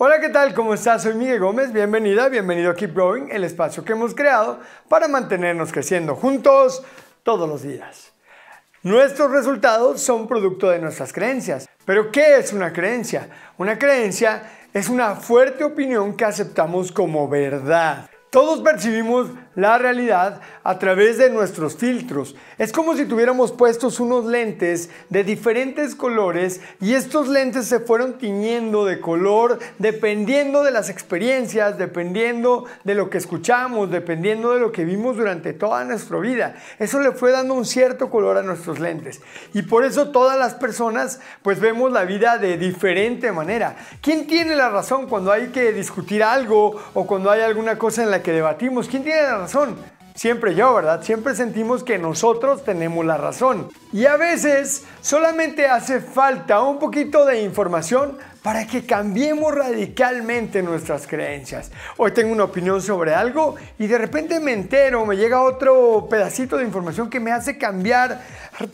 Hola, ¿qué tal? ¿Cómo estás? Soy Miguel Gómez. Bienvenida, bienvenido a Keep Growing, el espacio que hemos creado para mantenernos creciendo juntos todos los días. Nuestros resultados son producto de nuestras creencias. Pero ¿qué es una creencia? Una creencia es una fuerte opinión que aceptamos como verdad. Todos percibimos la realidad a través de nuestros filtros. Es como si tuviéramos puestos unos lentes de diferentes colores y estos lentes se fueron tiñendo de color dependiendo de las experiencias, dependiendo de lo que escuchamos, dependiendo de lo que vimos durante toda nuestra vida. Eso le fue dando un cierto color a nuestros lentes. Y por eso todas las personas pues vemos la vida de diferente manera. ¿Quién tiene la razón cuando hay que discutir algo o cuando hay alguna cosa en la que debatimos? ¿Quién tiene la razón? Siempre yo, ¿verdad? Siempre sentimos que nosotros tenemos la razón. Y a veces solamente hace falta un poquito de información para que cambiemos radicalmente nuestras creencias. Hoy tengo una opinión sobre algo y de repente me entero, me llega otro pedacito de información que me hace cambiar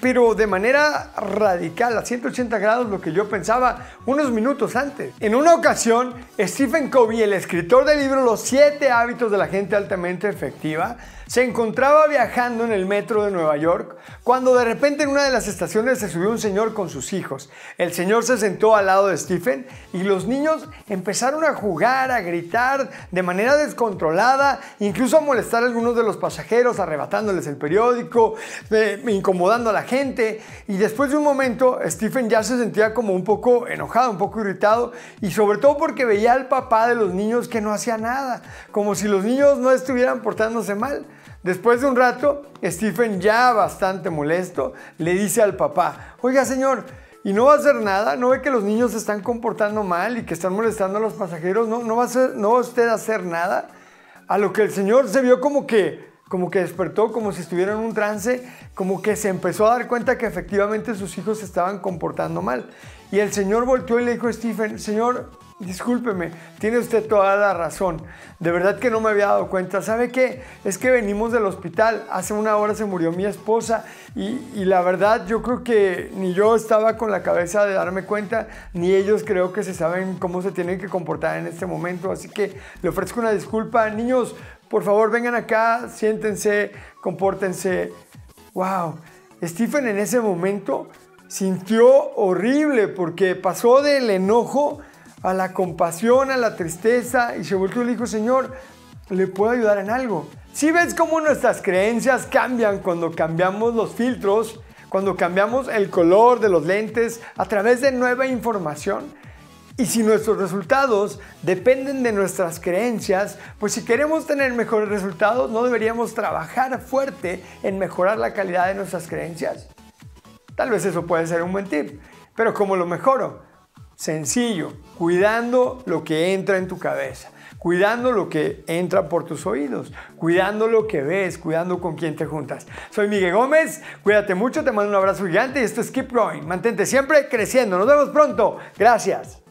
pero de manera radical, a 180 grados lo que yo pensaba unos minutos antes. En una ocasión, Stephen Covey, el escritor del libro Los siete hábitos de la gente altamente efectiva, se encontraba viajando en el metro de Nueva York cuando de repente en una de las estaciones se subió un señor con sus hijos. El señor se sentó al lado de Stephen y los niños empezaron a jugar, a gritar de manera descontrolada, incluso a molestar a algunos de los pasajeros, arrebatándoles el periódico, eh, incomodando a la gente. Y después de un momento, Stephen ya se sentía como un poco enojado, un poco irritado, y sobre todo porque veía al papá de los niños que no hacía nada, como si los niños no estuvieran portándose mal. Después de un rato, Stephen ya bastante molesto le dice al papá, oiga señor, y no va a hacer nada, no ve que los niños se están comportando mal y que están molestando a los pasajeros, no, no, va, a hacer, no usted a hacer nada. A lo que el señor se vio como que como que despertó, como si estuviera en un trance, como que se empezó a dar cuenta que efectivamente sus hijos se estaban comportando mal. Y el señor volteó y le dijo a Stephen, señor, discúlpeme, tiene usted toda la razón. De verdad que no me había dado cuenta. ¿Sabe qué? Es que venimos del hospital. Hace una hora se murió mi esposa y, y, la verdad yo creo que ni yo estaba con la cabeza de darme cuenta, ni ellos creo que se saben cómo se tienen que comportar en este momento. Así que le ofrezco una disculpa. Niños, por favor vengan acá, siéntense, compórtense. ¡Wow! Stephen en ese momento sintió horrible porque pasó del enojo a la compasión, a la tristeza y se volvió y le dijo, Señor, ¿le puedo ayudar en algo? Si ves cómo nuestras creencias cambian cuando cambiamos los filtros, cuando cambiamos el color de los lentes a través de nueva información, y si nuestros resultados dependen de nuestras creencias, pues si queremos tener mejores resultados, ¿no deberíamos trabajar fuerte en mejorar la calidad de nuestras creencias? Tal vez eso puede ser un buen tip, pero ¿cómo lo mejoro? Sencillo, cuidando lo que entra en tu cabeza, cuidando lo que entra por tus oídos, cuidando lo que ves, cuidando con quién te juntas. Soy Miguel Gómez, cuídate mucho, te mando un abrazo gigante y esto es Keep Growing. Mantente siempre creciendo, nos vemos pronto, gracias.